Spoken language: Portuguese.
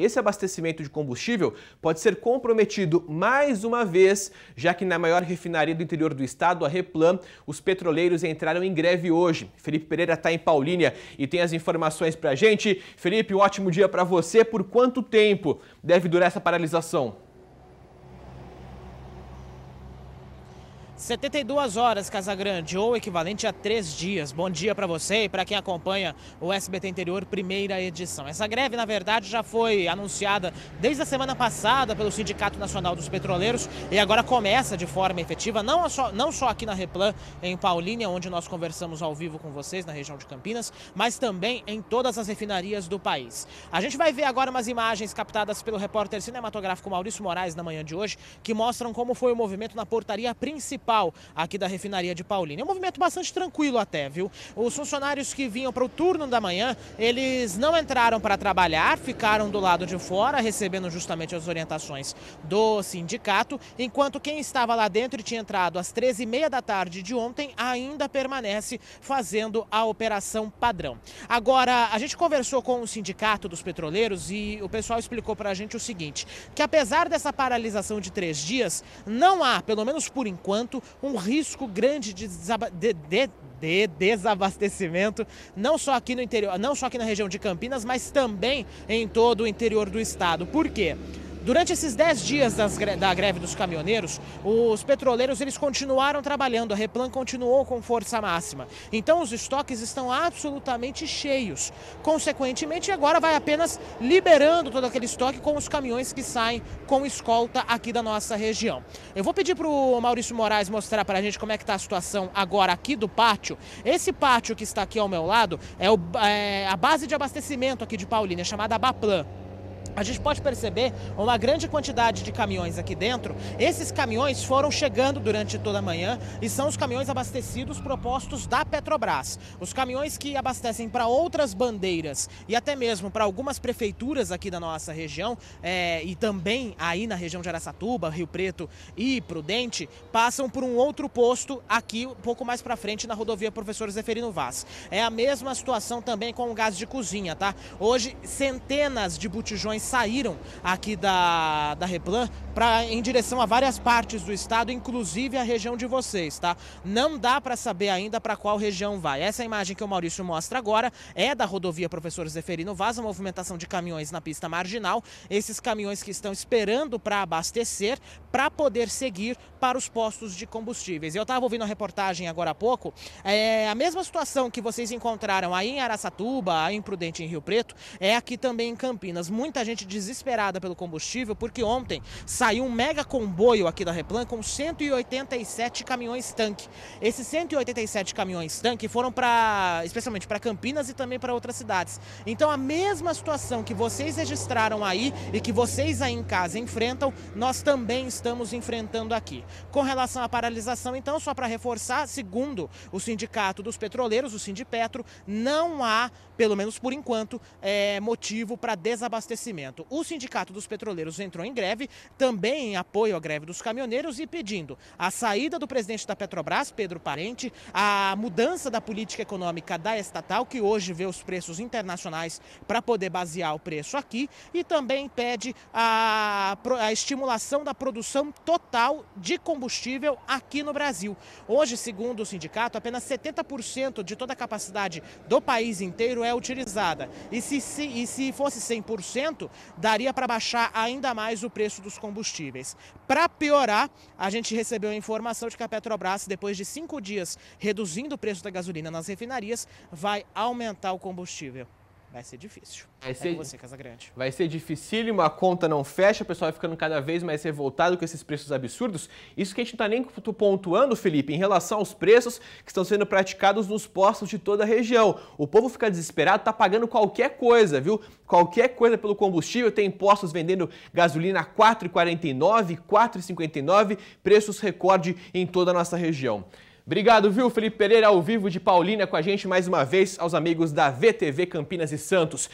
Esse abastecimento de combustível pode ser comprometido mais uma vez, já que na maior refinaria do interior do estado, a Replan, os petroleiros entraram em greve hoje. Felipe Pereira está em Paulínia e tem as informações para a gente. Felipe, um ótimo dia para você. Por quanto tempo deve durar essa paralisação? 72 horas, Casagrande, ou equivalente a três dias. Bom dia para você e para quem acompanha o SBT Interior, primeira edição. Essa greve, na verdade, já foi anunciada desde a semana passada pelo Sindicato Nacional dos Petroleiros e agora começa de forma efetiva, não só, não só aqui na Replan, em Paulínia, onde nós conversamos ao vivo com vocês, na região de Campinas, mas também em todas as refinarias do país. A gente vai ver agora umas imagens captadas pelo repórter cinematográfico Maurício Moraes na manhã de hoje, que mostram como foi o movimento na portaria principal aqui da refinaria de Paulínia. É um movimento bastante tranquilo até, viu? Os funcionários que vinham para o turno da manhã, eles não entraram para trabalhar, ficaram do lado de fora, recebendo justamente as orientações do sindicato, enquanto quem estava lá dentro e tinha entrado às 13h30 da tarde de ontem ainda permanece fazendo a operação padrão. Agora, a gente conversou com o sindicato dos petroleiros e o pessoal explicou para a gente o seguinte, que apesar dessa paralisação de três dias, não há, pelo menos por enquanto, portanto, um risco grande de, desaba de, de, de desabastecimento, não só aqui no interior, não só aqui na região de Campinas, mas também em todo o interior do estado. Por quê? Durante esses 10 dias das, da greve dos caminhoneiros, os petroleiros eles continuaram trabalhando, a Replan continuou com força máxima. Então os estoques estão absolutamente cheios. Consequentemente, agora vai apenas liberando todo aquele estoque com os caminhões que saem com escolta aqui da nossa região. Eu vou pedir para o Maurício Moraes mostrar para a gente como é que está a situação agora aqui do pátio. Esse pátio que está aqui ao meu lado é, o, é a base de abastecimento aqui de Paulínia, chamada Baplan. A gente pode perceber uma grande quantidade de caminhões aqui dentro. Esses caminhões foram chegando durante toda a manhã e são os caminhões abastecidos propostos da Petrobras. Os caminhões que abastecem para outras bandeiras e até mesmo para algumas prefeituras aqui da nossa região é, e também aí na região de Aracatuba, Rio Preto e Prudente, passam por um outro posto aqui um pouco mais para frente na rodovia Professor Zeferino Vaz. É a mesma situação também com o gás de cozinha, tá? Hoje, centenas de botijões saíram aqui da, da Replan pra, em direção a várias partes do estado, inclusive a região de vocês, tá? Não dá para saber ainda para qual região vai. Essa imagem que o Maurício mostra agora é da rodovia Professor Zeferino Vaz, a movimentação de caminhões na pista marginal. Esses caminhões que estão esperando para abastecer, para poder seguir para os postos de combustíveis. Eu estava ouvindo a reportagem agora há pouco, é, a mesma situação que vocês encontraram aí em Araçatuba, aí em Prudente, em Rio Preto, é aqui também em Campinas. Muita gente desesperada pelo combustível, porque ontem saiu caiu um mega comboio aqui da Replan com 187 caminhões tanque. Esses 187 caminhões tanque foram para, especialmente para Campinas e também para outras cidades. Então a mesma situação que vocês registraram aí e que vocês aí em casa enfrentam, nós também estamos enfrentando aqui. Com relação à paralisação, então, só para reforçar, segundo o Sindicato dos Petroleiros, o Sindipetro, não há, pelo menos por enquanto, é, motivo para desabastecimento. O Sindicato dos Petroleiros entrou em greve, também também em apoio à greve dos caminhoneiros e pedindo a saída do presidente da Petrobras, Pedro Parente, a mudança da política econômica da estatal, que hoje vê os preços internacionais para poder basear o preço aqui, e também pede a, a estimulação da produção total de combustível aqui no Brasil. Hoje, segundo o sindicato, apenas 70% de toda a capacidade do país inteiro é utilizada. E se, se, e se fosse 100%, daria para baixar ainda mais o preço dos combustíveis combustíveis. Para piorar, a gente recebeu a informação de que a Petrobras, depois de cinco dias reduzindo o preço da gasolina nas refinarias, vai aumentar o combustível. Vai ser difícil. Vai é ser, é você, Casa Grande. Vai ser dificílimo, a conta não fecha, o pessoal vai ficando cada vez mais revoltado com esses preços absurdos. Isso que a gente não está nem pontuando, Felipe, em relação aos preços que estão sendo praticados nos postos de toda a região. O povo fica desesperado, tá pagando qualquer coisa, viu? Qualquer coisa pelo combustível, tem postos vendendo gasolina a 4,49, 4,59, preços recorde em toda a nossa região. Obrigado, viu, Felipe Pereira, ao vivo de Paulínia com a gente mais uma vez, aos amigos da VTV Campinas e Santos.